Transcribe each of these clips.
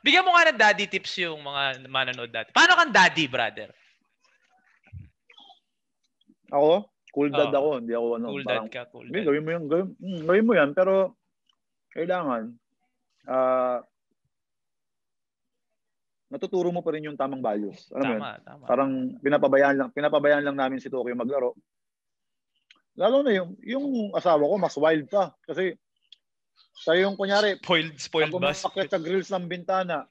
Bigyan mo nga ng daddy tips yung mga manonood natin. Paano kang daddy, brother? Ako? Cool dad oh. ako. Hindi ako ano. Cool parang, dad ka. Cool dad. Gawin mo yan. Gawin, mm, gawin mo yan. Pero, kailangan, ah, uh, natuturo mo pa rin yung tamang values. Alam tama, mo yun? tama. Parang pinapabayaan lang, pinapabayaan lang namin si Tokyo maglaro. Lalo na yung, yung asawa ko, mas wild pa. Kasi siya yung kunyari, spoiled, spoiled pag umakyat sa grills ng bintana,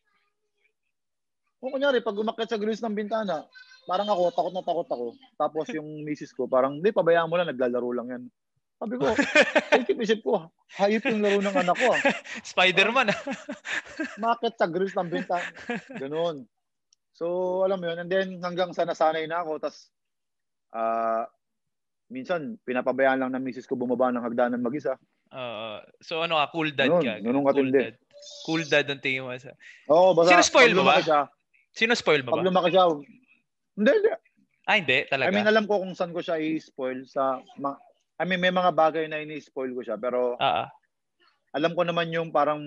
kung kunyari, pag umakyat sa grills ng bintana, parang ako, takot na takot ako. Tapos yung misis ko, parang, hindi, pabayaan mo lang, naglalaro lang yan. Sabi ko, isip-isip ko, hayop yung laro ng anak ko. Ah. Spider-Man. Ah, sa grills ng bintana. Ganun. So, alam mo yun. And then, hanggang sa nasanay na ako, tas, uh, minsan, pinapabayaan lang ng misis ko bumaba ng hagdanan mag-isa. Uh, so ano ka, cool dad ka. Ganun cool katindi. Dad. Cool dad ang tingin mo. Sa... Oo, oh, basta. Sino spoil mo ba? Siya, Sino spoil mo ba? Pag lumaki siya, hindi, hindi. Ah, hindi talaga. I mean, alam ko kung saan ko siya i-spoil sa ma- I mean, may mga bagay na ini-spoil ko siya pero uh-huh. alam ko naman yung parang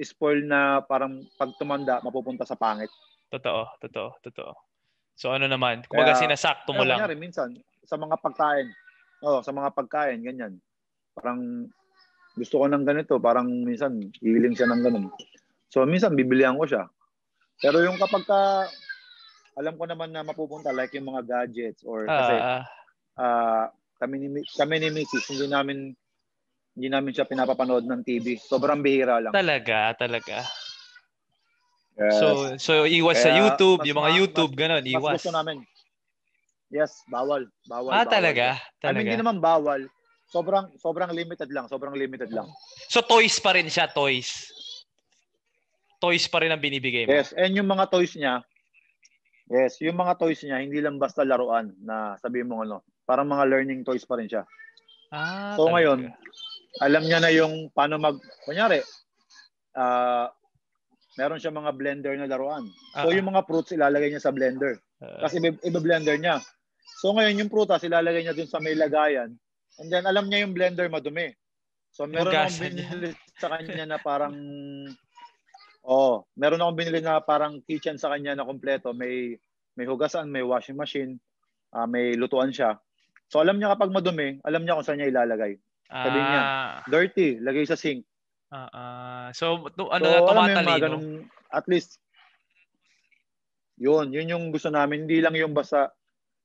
spoil na parang pag tumanda mapupunta sa pangit. Totoo, totoo, totoo. So ano naman, kumbaga sinasakto mo lang. Kaya minsan sa mga pagkain. Oh, sa mga pagkain ganyan. Parang gusto ko ng ganito. Parang minsan hiling siya ng ganun. So minsan bibilihan ko siya. Pero yung kapag ka, alam ko naman na mapupunta like yung mga gadgets or ah, kasi uh, kami ni kami ni Mrs. hindi namin hindi namin siya pinapapanood ng TV. Sobrang bihira lang. Talaga, talaga. Yes. So so iwas Kaya, sa YouTube, yung mga YouTube ganun, iwas. Mas gusto namin. Yes, bawal, bawal. Ah, bawal. talaga? Talaga. I mean, hindi naman bawal Sobrang sobrang limited lang, sobrang limited lang. So toys pa rin siya, toys. Toys pa rin ang binibigay mo. Yes, and yung mga toys niya, yes, yung mga toys niya hindi lang basta laruan na sabihin mo ano, parang mga learning toys pa rin siya. Ah, so talaga. ngayon, alam niya na yung paano mag kunyari uh, meron siya mga blender na laruan. So uh-huh. yung mga fruits ilalagay niya sa blender. Ah. Kasi ibe-blender niya. So ngayon yung prutas ilalagay niya dun sa may lagayan And then, alam niya yung blender madumi. So, meron akong binili sa kanya na parang, oh, meron akong binili na parang kitchen sa kanya na kompleto. May, may hugasan, may washing machine, uh, may lutuan siya. So, alam niya kapag madumi, alam niya kung saan niya ilalagay. Sabi ah. niya, dirty, lagay sa sink. Uh, uh, so, to, ano, so, tumatalino. at least, yun, yun yung gusto namin. Hindi lang yung basta,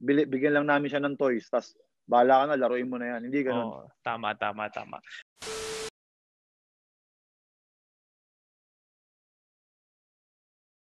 bigyan lang namin siya ng toys. tas Bahala ka na, laruin mo na yan. Hindi ganun. Oo, tama, tama, tama.